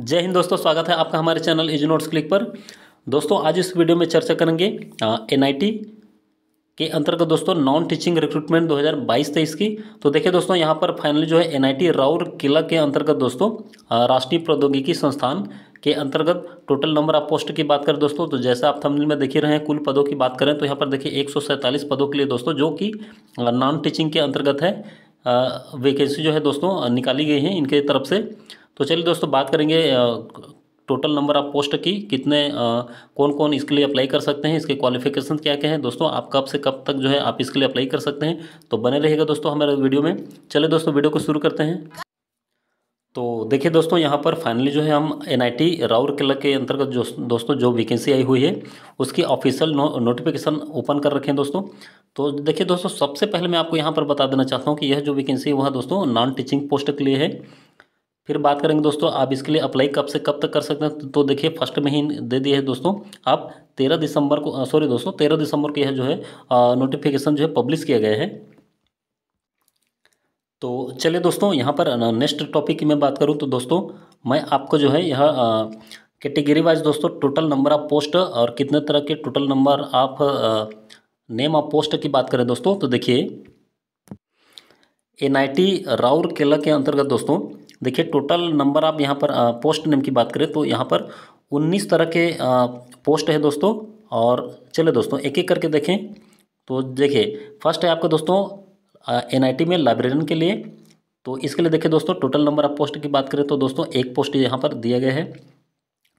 जय हिंद दोस्तों स्वागत है आपका हमारे चैनल इज नोट्स क्लिक पर दोस्तों आज इस वीडियो में चर्चा करेंगे एन के अंतर्गत दोस्तों नॉन टीचिंग रिक्रूटमेंट 2022-23 की तो देखिए दोस्तों यहाँ पर फाइनली जो है एन आई किला के अंतर्गत दोस्तों राष्ट्रीय प्रौद्योगिकी संस्थान के अंतर्गत टोटल नंबर ऑफ पोस्ट की बात करें दोस्तों तो जैसा आप थंबनेल में देख रहे हैं कुल पदों की बात करें तो यहाँ पर देखिए एक पदों के लिए दोस्तों जो कि नॉन टीचिंग के अंतर्गत है वैकेंसी जो है दोस्तों निकाली गई है इनके तरफ से तो चलिए दोस्तों बात करेंगे टोटल नंबर ऑफ पोस्ट की कितने आ, कौन कौन इसके लिए अप्लाई कर सकते हैं इसके क्वालिफिकेशन क्या क्या हैं दोस्तों आप कब से कब तक जो है आप इसके लिए अप्लाई कर सकते हैं तो बने रहेगा दोस्तों हमारे वीडियो में चले दोस्तों वीडियो को शुरू करते हैं तो देखिए दोस्तों यहाँ पर फाइनली जो है हम एन आई टी राउरकेला के अंतर्गत जो दोस्तों जो वैकेंसी आई हुई है उसकी ऑफिशियल नो, नोटिफिकेशन ओपन कर रखे हैं दोस्तों तो देखिए दोस्तों सबसे पहले मैं आपको यहाँ पर बता देना चाहता हूँ कि यह जो वैकेंसी है वह दोस्तों नॉन टीचिंग पोस्ट के लिए है फिर बात करेंगे दोस्तों आप इसके लिए अप्लाई कब से कब तक कर सकते हैं तो देखिए फर्स्ट में ही दे दिए है दोस्तों आप तेरह दिसंबर को सॉरी दोस्तों तेरह दिसंबर को यह जो है नोटिफिकेशन जो है पब्लिश किया गया है तो चलिए दोस्तों यहाँ पर नेक्स्ट टॉपिक की मैं बात करूँ तो दोस्तों मैं आपको जो है यह कैटेगरी वाइज दोस्तों टोटल नंबर ऑफ पोस्ट और कितने तरह के total number of name of post की बात करें दोस्तों तो देखिए एन आई टी केला के अंतर्गत दोस्तों देखिए टोटल नंबर आप यहाँ पर पोस्ट नेम की बात करें तो यहाँ पर उन्नीस तरह के पोस्ट है दोस्तों और चले दोस्तों एक एक करके देखें तो देखिए फर्स्ट है आपका दोस्तों एनआईटी में लाइब्रेरियन के लिए तो इसके लिए देखिए दोस्तों टोटल नंबर ऑफ पोस्ट की बात करें तो दोस्तों एक पोस्ट यहाँ पर दिया गया है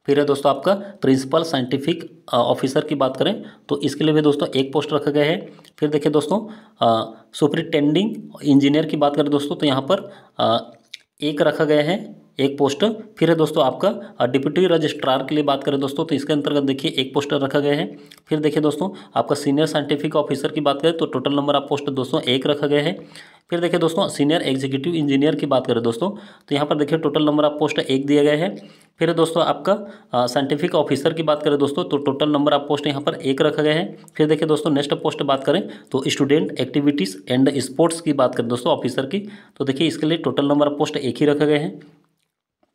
फिर है दोस्तों आपका प्रिंसिपल साइंटिफिक ऑफिसर की बात करें तो इसके लिए भी दोस्तों एक पोस्ट रखा गया है फिर देखिए दोस्तों सुपरिटेंडिंग इंजीनियर की बात करें दोस्तों तो यहाँ पर एक रखा गया है एक पोस्ट फिर है दोस्तों आपका डिप्टी रजिस्ट्रार के लिए बात करें दोस्तों तो इसके अंतर्गत देखिए एक पोस्ट रखा गया है फिर देखिए दोस्तों आपका सीनियर साइंटिफिक ऑफिसर की बात करें तो टोटल नंबर ऑफ पोस्ट दोस्तों एक रखा गया है फिर देखिए दोस्तों सीनियर एग्जीक्यूटिव इंजीनियर की बात करें दोस्तों तो यहाँ पर देखिए टोटल नंबर ऑफ पोस्ट एक दिया गया है फिर दोस्तों आपका साइंटिफिक ऑफिसर की बात करें दोस्तों तो टोटल नंबर ऑफ पोस्ट यहाँ पर एक रखा गया है फिर देखिए दोस्तों नेक्स्ट पोस्ट बात करें तो स्टूडेंट एक्टिविटीज़ एंड स्पोर्ट्स की बात करें दोस्तों ऑफिसर की तो देखिए इसके लिए टोटल नंबर ऑफ पोस्ट एक ही रखा गया है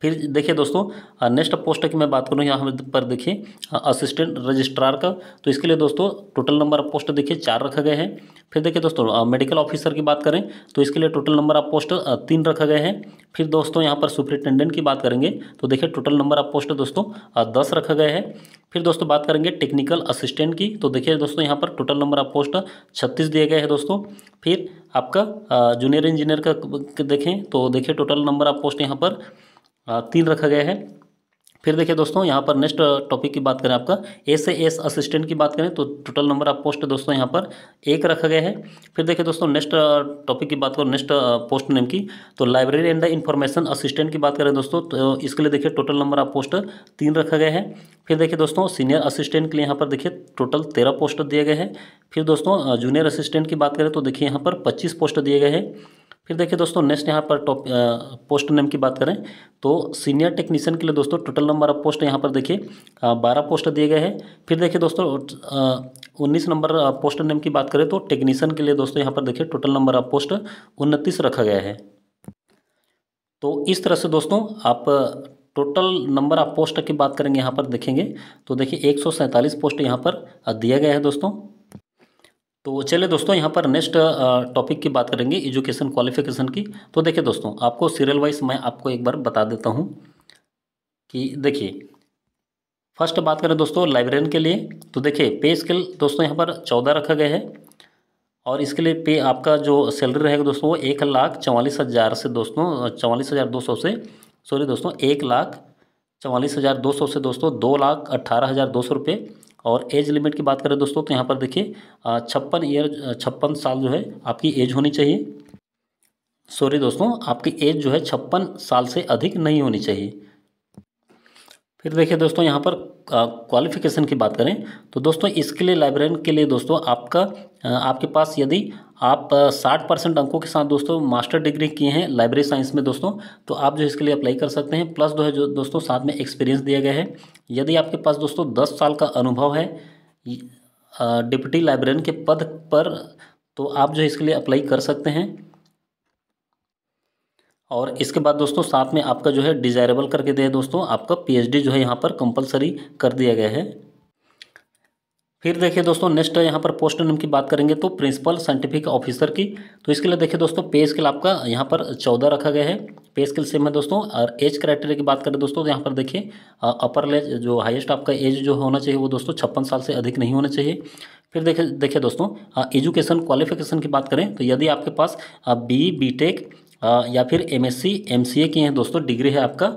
फिर देखिए दोस्तों नेक्स्ट पोस्ट की मैं बात करूँ यहाँ पर देखिए असिस्टेंट रजिस्ट्रार का तो इसके लिए दोस्तों टोटल नंबर ऑफ पोस्ट देखिए चार रखा गए हैं फिर देखिए दोस्तों मेडिकल ऑफिसर की बात करें तो इसके लिए टोटल नंबर ऑफ पोस्ट तीन रखा गए हैं फिर दोस्तों यहाँ पर सुपरिटेंडेंट की बात करेंगे तो देखिए टोटल नंबर ऑफ पोस्ट दोस्तों दस रखा गया है फिर दोस्तों बात करेंगे टेक्निकल असिस्टेंट की तो देखिए दोस्तों यहाँ पर टोटल नंबर ऑफ पोस्ट छत्तीस दिए गए हैं दोस्तों फिर आपका जूनियर इंजीनियर का देखें तो देखिए टोटल नंबर ऑफ पोस्ट यहाँ पर तीन रखा गया है फिर देखिए दोस्तों यहाँ पर नेक्स्ट टॉपिक की बात करें आपका ए से एस असिस्टेंट की बात करें तो टोटल नंबर ऑफ पोस्ट दोस्तों यहाँ पर एक रखा गया है फिर देखिए दोस्तों नेक्स्ट टॉपिक की बात करो नेक्स्ट पोस्ट नेम की तो library and the information assistant की बात करें दोस्तों तो इसके लिए देखिए टोटल नंबर ऑफ पोस्ट तीन रखा गया है फिर देखिए दोस्तों सीनियर असिस्टेंट के लिए यहाँ पर देखिए टोटल तेरह पोस्ट दिए गए हैं फिर दोस्तों जूनियर असिस्टेंट की बात करें तो देखिए यहाँ पर पच्चीस पोस्ट दिए गए हैं फिर देखिए दोस्तों नेक्स्ट यहाँ पर टॉप पोस्ट नेम की बात करें तो सीनियर टेक्नीशियन के लिए दोस्तों टोटल नंबर ऑफ पोस्ट यहाँ पर देखिए बारह पोस्ट दिए गए हैं फिर देखिए दोस्तों उन्नीस नंबर पोस्ट नेम की बात करें तो टेक्नीशियन के लिए दोस्तों यहाँ पर देखिए टोटल नंबर ऑफ पोस्ट उनतीस रखा गया है तो इस तरह से दोस्तों आप टोटल नंबर ऑफ पोस्ट की बात करेंगे यहाँ पर देखेंगे तो देखिए एक पोस्ट यहाँ पर दिया गया है दोस्तों तो चलिए दोस्तों यहाँ पर नेक्स्ट टॉपिक की बात करेंगे एजुकेशन क्वालिफिकेशन की तो देखिए दोस्तों आपको सीरियल वाइज मैं आपको एक बार बता देता हूँ कि देखिए फर्स्ट बात करें दोस्तों लाइब्रेरियन के लिए तो देखिए पे स्केल दोस्तों यहाँ पर चौदह रखा गया है और इसके लिए पे आपका जो सैलरी रहेगा दोस्तों वो एक लाख चवालीस हज़ार से दोस्तों चवालीस हज़ार दो सौ से सॉरी दोस्तों एक लाख चवालीस हज़ार दो सौ से दोस्तों दो लाख अट्ठारह हज़ार दो सौ रुपये और एज लिमिट की बात करें दोस्तों तो यहाँ पर देखिए छप्पन ईयर छप्पन साल जो है आपकी एज होनी चाहिए सॉरी दोस्तों आपकी एज जो है छप्पन साल से अधिक नहीं होनी चाहिए फिर देखिए दोस्तों यहाँ पर क्वालिफिकेशन की बात करें तो दोस्तों इसके लिए लाइब्रेरियन के लिए दोस्तों आपका आपके पास यदि आप साठ परसेंट अंकों के साथ दोस्तों मास्टर डिग्री किए हैं लाइब्रेरी साइंस में दोस्तों तो आप जो इसके लिए अप्लाई कर सकते हैं प्लस जो है जो दोस्तों साथ में एक्सपीरियंस दिया गया है यदि आपके पास दोस्तों दस साल का अनुभव है डिप्टी लाइब्रेरियन के पद पर तो आप जो इसके लिए अप्लाई कर सकते हैं और इसके बाद दोस्तों साथ में आपका जो है डिज़ायरेबल करके दे दोस्तों आपका पी जो है यहाँ पर कंपलसरी कर दिया गया है फिर देखिए दोस्तों नेक्स्ट यहाँ पर पोस्ट नेम की बात करेंगे तो प्रिंसिपल साइंटिफिक ऑफिसर की तो इसके लिए देखिए दोस्तों पे स्केल आपका यहाँ पर चौदह रखा गया है पे स्केल सेम है दोस्तों और एज क्राइटेरिया की बात करें दोस्तों तो यहाँ पर देखिए अपर लेज जो हाईएस्ट आपका एज जो होना चाहिए वो दोस्तों छप्पन साल से अधिक नहीं होना चाहिए फिर देखिए देखिए दोस्तों एजुकेशन क्वालिफिकेशन की बात करें तो यदि आपके पास बी बी टेक या फिर M S C M C A की हैं दोस्तों डिग्री है आपका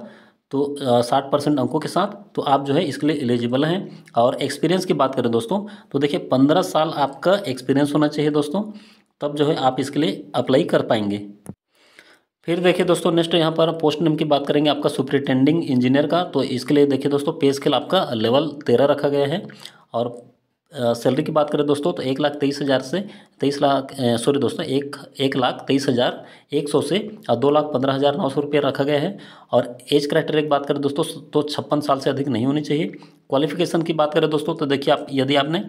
तो साठ परसेंट अंकों के साथ तो आप जो है इसके लिए एलिजिबल हैं और एक्सपीरियंस की बात करें दोस्तों तो देखिए पंद्रह साल आपका एक्सपीरियंस होना चाहिए दोस्तों तब जो है आप इसके लिए अप्लाई कर पाएंगे फिर देखिए दोस्तों नेक्स्ट यहाँ पर पोस्ट नेम की बात करेंगे आपका सुप्रिटेंडिंग इंजीनियर का तो इसके लिए देखिए दोस्तों पे स्केल आपका लेवल तेरह रखा गया है और सैलरी की बात करें दोस्तों तो एक लाख तेईस हज़ार से तेईस लाख सॉरी दोस्तों एक एक लाख तेईस हज़ार एक सौ से दो लाख पंद्रह हज़ार नौ सौ रुपये रखा गया है और एज क्राइटेरिया की बात करें दोस्तों तो छप्पन साल से अधिक नहीं होनी चाहिए क्वालिफिकेशन की बात करें दोस्तों तो देखिए आप यदि आपने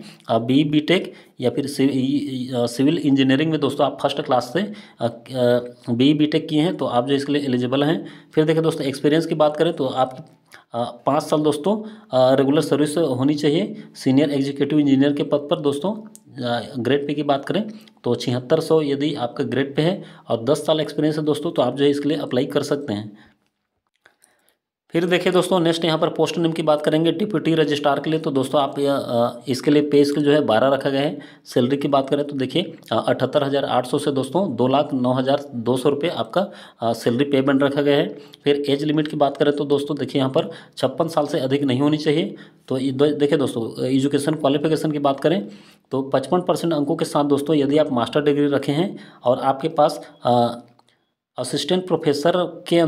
बी बी टेक या फिर सिविल इंजीनियरिंग में दोस्तों आप फर्स्ट क्लास से बी बी टेक किए हैं तो आप जो इसके लिए एलिजिबल हैं फिर देखिए दोस्तों एक्सपीरियंस की बात करें तो आप पाँच साल दोस्तों रेगुलर सर्विस होनी चाहिए सीनियर एग्जीक्यूटिव इंजीनियर के पद पर दोस्तों ग्रेड पे की बात करें तो छिहत्तर सौ यदि आपका ग्रेड पे है और दस साल एक्सपीरियंस है दोस्तों तो आप जो है इसके लिए अप्लाई कर सकते हैं फिर देखिए दोस्तों नेक्स्ट यहाँ पर पोस्ट नेम की बात करेंगे डिप्यूटी रजिस्ट्रार के लिए तो दोस्तों आप इसके लिए पे स्किल जो है बारह रखा गया है सैलरी की बात करें तो देखिए अठहत्तर हज़ार आठ सौ से दोस्तों दो लाख नौ हज़ार दो सौ रुपये आपका सैलरी पेमेंट रखा गया है फिर एज लिमिट की बात करें तो दोस्तों देखिए यहाँ पर छप्पन साल से अधिक नहीं होनी चाहिए तो देखिए दोस्तों एजुकेशन क्वालिफिकेशन की बात करें तो पचपन परसेंट अंकों के साथ दोस्तों यदि आप मास्टर डिग्री रखे हैं और आपके पास असिस्टेंट प्रोफेसर के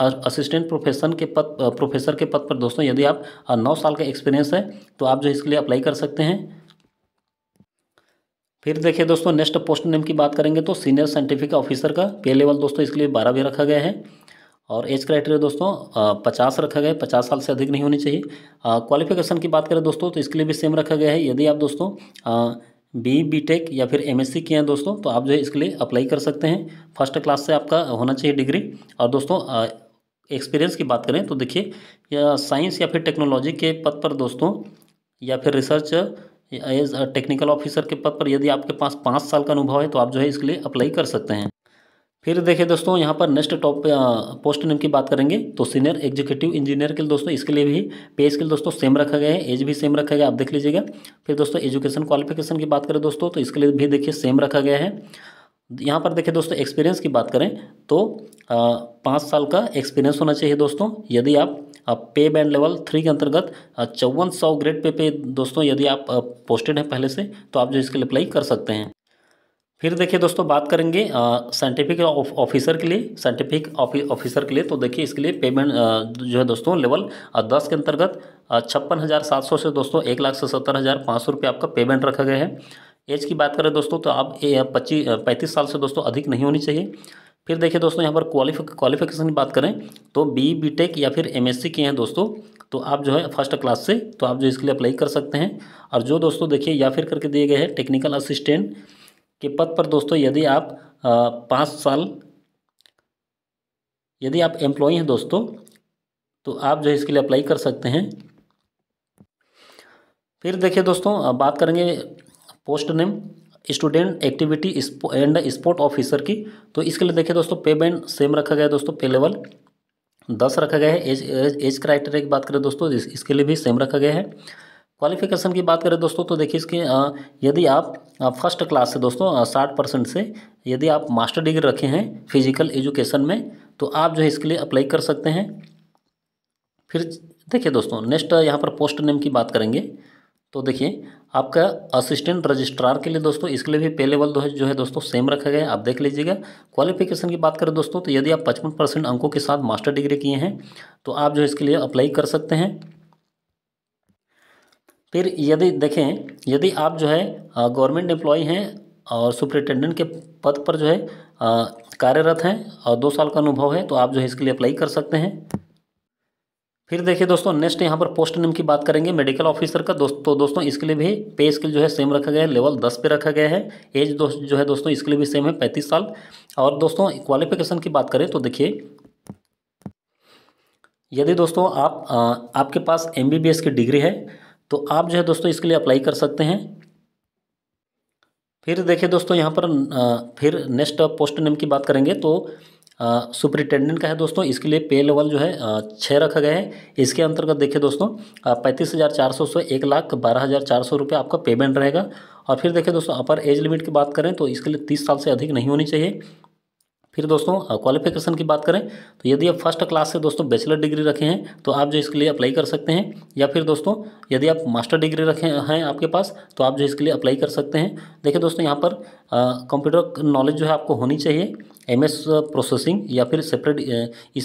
असिस्टेंट प्रोफेसर के पद प्रोफेसर के पद पर दोस्तों यदि आप नौ साल का एक्सपीरियंस है तो आप जो इसके लिए अप्लाई कर सकते हैं फिर देखिए दोस्तों नेक्स्ट पोस्ट नेम की बात करेंगे तो सीनियर साइंटिफिक ऑफिसर का पे लेवल दोस्तों इसके लिए बारह भी रखा गया है और एज क्राइटेरिया दोस्तों पचास रखा गया है पचास साल से अधिक नहीं होनी चाहिए क्वालिफिकेशन की बात करें दोस्तों तो इसके लिए भी सेम रखा गया है यदि आप दोस्तों बी बी टेक या फिर एम एस सी किए हैं दोस्तों तो आप जो है इसके लिए अप्लाई कर सकते हैं फर्स्ट क्लास से आपका होना चाहिए डिग्री और दोस्तों एक्सपीरियंस की बात करें तो देखिए या साइंस या फिर टेक्नोलॉजी के पद पर दोस्तों या फिर रिसर्च एज टेक्निकल ऑफिसर के पद पर यदि आपके पास पाँच साल का अनुभव है तो आप जो है इसके लिए अप्लाई कर सकते हैं फिर देखिए दोस्तों यहाँ पर नेक्स्ट टॉप पोस्ट नेम की बात करेंगे तो सीनियर एग्जीक्यूटिव इंजीनियर के लिए दोस्तों इसके लिए भी पे स्किल दोस्तों सेम रखा गया है एज भी सेम रखा गया आप देख लीजिएगा फिर दोस्तों एजुकेशन क्वालिफिकेशन की बात करें दोस्तों तो इसके लिए भी देखिए सेम रखा गया है यहाँ पर देखिए दोस्तों एक्सपीरियंस की बात करें तो पाँच साल का एक्सपीरियंस होना चाहिए दोस्तों यदि आप पे बैंड लेवल थ्री के अंतर्गत चौवन सौ ग्रेड पे पे दोस्तों यदि आप पोस्टेड हैं पहले से तो आप जो इसके लिए अप्लाई कर सकते हैं फिर देखिए दोस्तों बात करेंगे साइंटिफिक ऑफिसर के लिए साइंटिफिक ऑफिसर के लिए तो देखिए इसके लिए पेमेंट जो है दोस्तों लेवल दस के अंतर्गत छप्पन हज़ार सात सौ से दोस्तों एक लाख सत्तर हज़ार पाँच सौ रुपये आपका पेमेंट रखा गया है एज की बात करें दोस्तों तो आप पच्चीस पैंतीस साल से दोस्तों अधिक नहीं होनी चाहिए फिर देखिए दोस्तों यहाँ पर क्वालिफिक क्वालिफिकेशन की बात करें तो बी बी टेक या फिर एम एस सी के हैं दोस्तों तो आप जो है फर्स्ट क्लास से तो आप जो इसके लिए अप्लाई कर सकते हैं और जो दोस्तों देखिए या फिर करके दिए गए हैं टेक्निकल असिस्टेंट के पद पर दोस्तों यदि आप पाँच साल यदि आप एम्प्लॉय हैं दोस्तों तो आप जो है इसके लिए अप्लाई कर सकते हैं फिर देखिए दोस्तों बात करेंगे post name student activity and sport officer की तो इसके लिए देखिए दोस्तों पे बैंड सेम रखा गया है दोस्तों पे लेवल दस रखा गया है एज एज, एज क्राइटेरिया की बात करें दोस्तों इस, इसके लिए भी सेम रखा गया है क्वालिफिकेशन की बात करें दोस्तों तो देखिए इसके यदि आप फर्स्ट क्लास से दोस्तों साठ परसेंट से यदि आप मास्टर डिग्री रखे हैं फिजिकल एजुकेशन में तो आप जो है इसके लिए अप्लाई कर सकते हैं फिर देखिए दोस्तों नेक्स्ट यहाँ पर पोस्ट नेम की बात करेंगे तो देखिए आपका असिस्टेंट रजिस्ट्रार के लिए दोस्तों इसके लिए भी पे लेवल दो है जो है दोस्तों सेम रखा गया है आप देख लीजिएगा क्वालिफिकेशन की बात करें दोस्तों तो यदि आप पचपन परसेंट अंकों के साथ मास्टर डिग्री किए हैं तो आप जो इसके लिए अप्लाई कर सकते हैं फिर यदि देखें यदि आप जो है गवर्नमेंट एम्प्लॉय हैं और सुपरिटेंडेंट के पद पर जो है कार्यरत हैं और दो साल का अनुभव है तो आप जो है इसके लिए अप्लाई कर सकते हैं फिर देखिए दोस्तों नेक्स्ट यहाँ पर पोस्ट नेम की बात करेंगे मेडिकल ऑफिसर का दोस्त तो दोस्तों इसके लिए भी पे स्किल जो है सेम रखा गया है लेवल दस पे रखा गया है एज दोस्त जो है दोस्तों इसके लिए भी सेम है पैंतीस साल और दोस्तों क्वालिफिकेशन की बात करें तो देखिए यदि दोस्तों आप आ, आपके पास एम की डिग्री है तो आप जो है दोस्तों इसके लिए अप्लाई कर सकते हैं फिर देखिए दोस्तों यहाँ पर आ, फिर नेक्स्ट पोस्ट नेम की बात करेंगे तो सुपरिटेंडेंट का है दोस्तों इसके लिए पे लेवल जो है छः रखा गया है इसके अंतर्गत देखिए दोस्तों पैंतीस हज़ार चार सौ से एक लाख बारह हज़ार चार सौ रुपये आपका पेमेंट रहेगा और फिर देखिए दोस्तों अपर एज लिमिट की बात करें तो इसके लिए तीस साल से अधिक नहीं होनी चाहिए फिर दोस्तों क्वालिफिकेशन की बात करें तो यदि आप फर्स्ट क्लास से दोस्तों बैचलर डिग्री रखे हैं तो आप जो इसके लिए अप्लाई कर सकते हैं या फिर दोस्तों यदि आप मास्टर डिग्री रखे हैं आपके पास तो आप जो इसके लिए अप्लाई कर सकते हैं देखिए दोस्तों यहाँ पर कंप्यूटर नॉलेज जो है आपको होनी चाहिए एम एस प्रोसेसिंग या फिर सेपरेट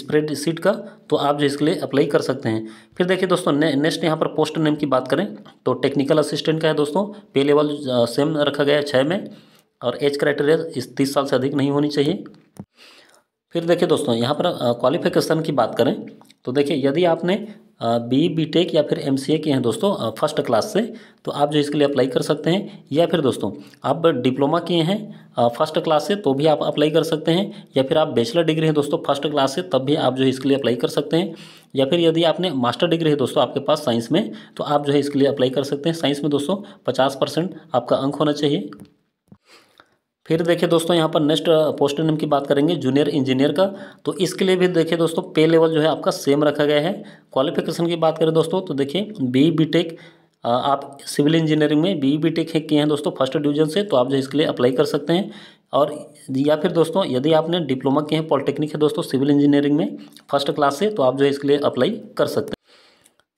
स्प्रेड सीट का तो आप जो इसके लिए अप्लाई कर सकते हैं फिर देखिए दोस्तों ने, नेक्स्ट यहाँ पर पोस्ट नेम की बात करें तो टेक्निकल असिस्टेंट का है दोस्तों पे लेवल सेम रखा गया है छः में और एज क्राइटेरिया इस तीस साल से अधिक नहीं होनी चाहिए फिर देखिए दोस्तों यहाँ पर क्वालिफिकेशन की बात करें तो देखिए यदि आपने बी बी टेक या फिर एम सी ए किए हैं दोस्तों फर्स्ट क्लास से तो आप जो इसके लिए अप्लाई कर सकते हैं या फिर दोस्तों आप डिप्लोमा किए हैं फर्स्ट क्लास से तो भी आप अप्लाई कर सकते हैं या फिर आप बैचलर डिग्री हैं दोस्तों फर्स्ट क्लास से तब भी आप जो है इसके लिए अप्लाई कर सकते हैं या फिर यदि आपने मास्टर डिग्री है दोस्तों आपके पास साइंस में तो आप जो है इसके लिए अप्लाई कर सकते हैं साइंस में दोस्तों पचास परसेंट आपका अंक होना चाहिए फिर देखिए दोस्तों यहाँ पर नेक्स्ट पोस्ट नेम की बात करेंगे जूनियर इंजीनियर का तो इसके लिए भी देखिए दोस्तों पे लेवल जो है आपका सेम रखा गया है क्वालिफिकेशन की बात करें दोस्तों तो देखिए बी बी टेक आप सिविल इंजीनियरिंग में बी बी टेक है किए हैं दोस्तों फर्स्ट डिवीजन से तो आप जो इसके लिए अप्लाई कर सकते हैं और या फिर दोस्तों यदि आपने डिप्लोमा किए हैं पॉलिटेक्निक है दोस्तों सिविल इंजीनियरिंग में फर्स्ट क्लास से तो आप जो है इसके लिए अप्लाई कर सकते हैं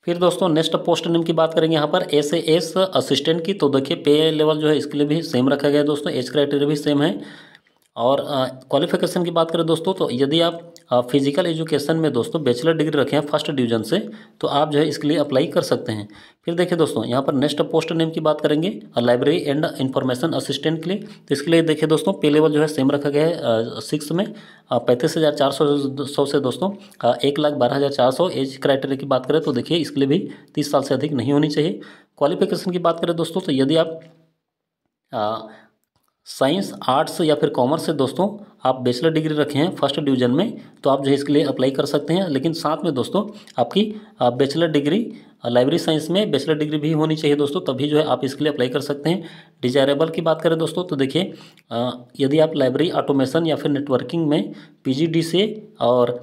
फिर दोस्तों नेक्स्ट पोस्ट नेम की बात करेंगे यहाँ पर एस एस असिस्टेंट की तो देखिए पे लेवल जो है इसके लिए भी सेम रखा गया है दोस्तों एज क्राइटेरिया भी सेम है और क्वालिफिकेशन की बात करें दोस्तों तो यदि आप फिज़िकल एजुकेशन में दोस्तों बैचलर डिग्री रखे हैं फर्स्ट डिवीजन से तो आप जो है इसके लिए अप्लाई कर सकते हैं फिर देखिए दोस्तों यहाँ पर नेक्स्ट पोस्ट नेम की बात करेंगे लाइब्रेरी एंड इन्फॉर्मेशन असिस्टेंट के लिए तो इसके लिए देखिए दोस्तों पे लेवल जो है सेम रखा गया है सिक्स में पैंतीस हज़ार चार सौ सौ से दोस्तों एक लाख बारह हज़ार चार सौ एज क्राइटेरिया की बात करें तो देखिए इसके लिए भी तीस साल से अधिक नहीं होनी चाहिए क्वालिफिकेशन की बात करें दोस्तों तो यदि आप साइंस आर्ट्स या फिर कॉमर्स से दोस्तों आप बैचलर डिग्री रखे हैं फर्स्ट डिवीजन में तो आप जो है इसके लिए अप्लाई कर सकते हैं लेकिन साथ में दोस्तों आपकी बैचलर डिग्री लाइब्रेरी साइंस में बैचलर डिग्री भी होनी चाहिए दोस्तों तभी जो है आप इसके लिए अप्लाई कर सकते हैं डिजायरेबल की बात करें दोस्तों तो देखिए यदि आप लाइब्रेरी ऑटोमेशन या फिर नेटवर्किंग में पी से और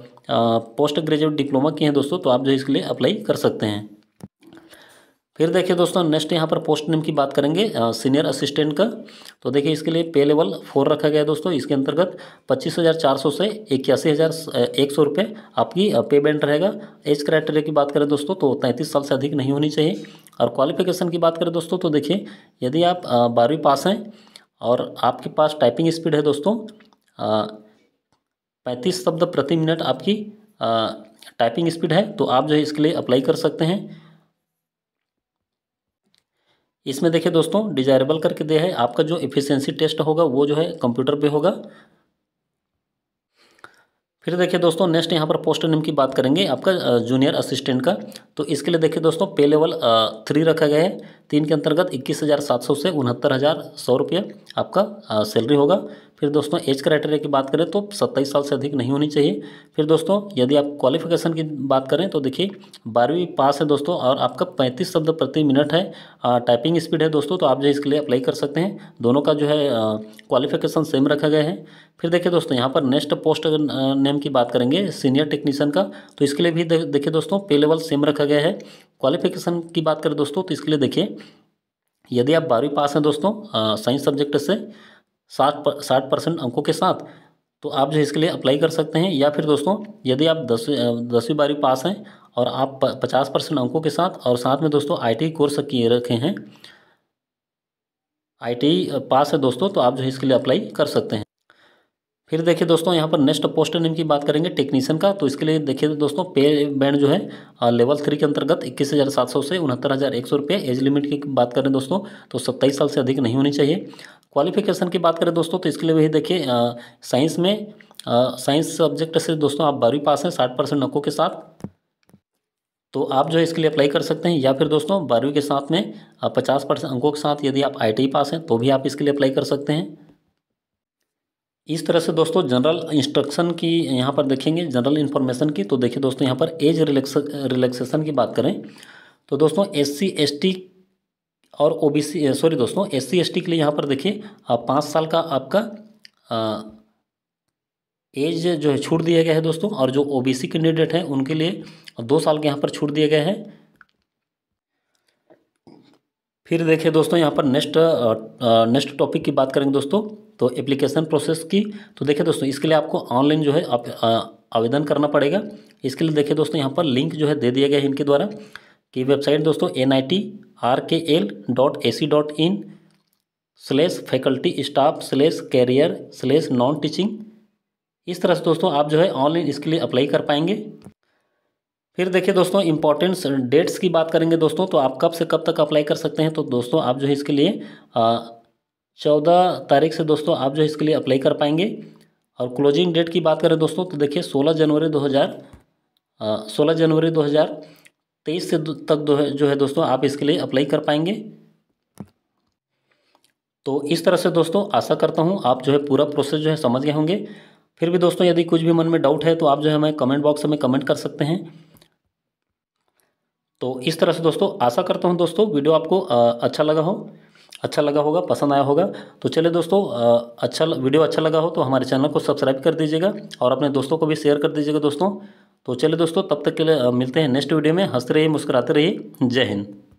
पोस्ट ग्रेजुएट डिप्लोमा किए हैं दोस्तों तो आप जो है इसके लिए अप्लाई कर सकते हैं फिर देखिए दोस्तों नेक्स्ट यहाँ पर पोस्ट नेम की बात करेंगे सीनियर असिस्टेंट का तो देखिए इसके लिए पे लेवल फोर रखा गया है दोस्तों इसके अंतर्गत पच्चीस हज़ार चार सौ से इक्यासी हज़ार एक सौ रुपये आपकी पेमेंट रहेगा एज क्राइटेरिया की बात करें दोस्तों तो तैंतीस साल से अधिक नहीं होनी चाहिए और क्वालिफिकेशन की बात करें दोस्तों तो देखिए यदि आप बारहवीं पास हैं और आपके पास टाइपिंग स्पीड है दोस्तों पैंतीस शब्द प्रति मिनट आपकी टाइपिंग स्पीड है तो आप जो है इसके लिए अप्लाई कर सकते हैं इसमें देखिए दोस्तों डिजायरेबल करके दे है आपका जो इफिशियंसी टेस्ट होगा वो जो है कंप्यूटर पे होगा फिर देखिए दोस्तों नेक्स्ट यहाँ पर पोस्ट नेम की बात करेंगे आपका जूनियर असिस्टेंट का तो इसके लिए देखिए दोस्तों पे लेवल थ्री रखा गया है तीन के अंतर्गत इक्कीस हज़ार सात सौ से उनहत्तर हज़ार सौ रुपये आपका सैलरी होगा फिर दोस्तों एज क्राइटेरिया की बात करें तो सत्ताईस साल से अधिक नहीं होनी चाहिए फिर दोस्तों यदि आप क्वालिफिकेशन की बात करें तो देखिए बारहवीं पास है दोस्तों और आपका पैंतीस शब्द प्रति मिनट है टाइपिंग स्पीड है दोस्तों तो आप जो इसके लिए अप्लाई कर सकते हैं दोनों का जो है क्वालिफिकेशन सेम रखा गया है फिर देखिए दोस्तों यहाँ पर नेक्स्ट पोस्ट नेम की बात करेंगे सीनियर टेक्नीशियन का तो इसके लिए भी देखिए दोस्तों पे लेवल सेम रखा गया है क्वालिफिकेशन की बात करें दोस्तों तो इसके लिए देखिए यदि आप बारहवीं पास हैं दोस्तों साइंस सब्जेक्ट से साठ पर, साठ परसेंट अंकों के साथ तो आप जो इसके लिए अप्लाई कर सकते हैं या फिर दोस्तों यदि आप दस दसवीं बारहवीं पास हैं और आप पचास परसेंट अंकों के साथ और साथ में दोस्तों आई कोर्स किए रखे हैं आई पास है दोस्तों तो आप जो इसके लिए अप्लाई कर सकते हैं फिर देखिए दोस्तों यहाँ पर नेक्स्ट पोस्ट नेम की बात करेंगे टेक्नीशियन का तो इसके लिए देखिए दोस्तों पे बैंड जो है लेवल थ्री के अंतर्गत इक्कीस हज़ार सात सौ से उनहत्तर हज़ार एक सौ रुपये एज लिमिट की बात करें दोस्तों तो सत्ताईस साल से अधिक नहीं होनी चाहिए क्वालिफिकेशन की बात करें दोस्तों तो इसके लिए वही देखिए साइंस में साइंस सब्जेक्ट से दोस्तों आप बारहवीं पास हैं साठ परसेंट नकों के साथ तो आप जो है इसके लिए अप्लाई कर सकते हैं या फिर दोस्तों बारहवीं के साथ में पचास परसेंट अंकों के साथ यदि आप आई e पास हैं तो भी आप इसके लिए अप्लाई कर सकते हैं इस तरह से दोस्तों जनरल इंस्ट्रक्शन की यहाँ पर देखेंगे जनरल इन्फॉर्मेशन की तो देखिए दोस्तों यहाँ पर एज रिलेक्स रिलैक्सेशन की बात करें तो दोस्तों एस सी एस टी और ओ बी सी सॉरी दोस्तों एस सी एस टी के लिए यहाँ पर देखिए पाँच साल का आपका आ, एज जो है छूट दिया गया है दोस्तों और जो ओ बी सी कैंडिडेट हैं उनके लिए दो साल के यहाँ पर छूट दिया गया है फिर देखिए दोस्तों यहाँ पर नेक्स्ट नेक्स्ट टॉपिक की बात करेंगे दोस्तों तो एप्लीकेशन प्रोसेस की तो देखिए दोस्तों इसके लिए आपको ऑनलाइन जो है आप आवेदन करना पड़ेगा इसके लिए देखिए दोस्तों यहाँ पर लिंक जो है दे दिया गया है इनके द्वारा कि वेबसाइट दोस्तों N I T R K L dot A C dot in slash faculty staff slash career slash non teaching इस तरह से दोस्तों आप जो है ऑनलाइन इसके लिए अप्लाई कर पाएंगे फिर देखिए दोस्तों इम्पोर्टेंट्स डेट्स की बात करेंगे दोस्तों तो आप कब से कब तक अप्लाई कर सकते हैं तो दोस्तों आप जो है इसके लिए चौदह तारीख से दोस्तों आप जो इसके लिए अप्लाई कर पाएंगे और क्लोजिंग डेट की बात करें दोस्तों तो देखिए सोलह जनवरी दो हज़ार सोलह जनवरी दो हज़ार तेईस से तक दो है जो है दोस्तों आप इसके लिए अप्लाई कर पाएंगे तो इस तरह से दोस्तों आशा करता हूँ आप जो है पूरा प्रोसेस जो है समझ गए होंगे फिर भी दोस्तों यदि कुछ भी मन में डाउट है तो आप जो है हमें कमेंट बॉक्स में कमेंट कर सकते हैं तो इस तरह से दोस्तों आशा करता हूँ दोस्तों वीडियो आपको अच्छा लगा हो अच्छा लगा होगा पसंद आया होगा तो चलिए दोस्तों अच्छा वीडियो अच्छा लगा हो तो हमारे चैनल को सब्सक्राइब कर दीजिएगा और अपने दोस्तों को भी शेयर कर दीजिएगा दोस्तों तो चलिए दोस्तों तब तक के लिए मिलते हैं नेक्स्ट वीडियो में हंसते रहिए मुस्कुराते रहिए जय हिंद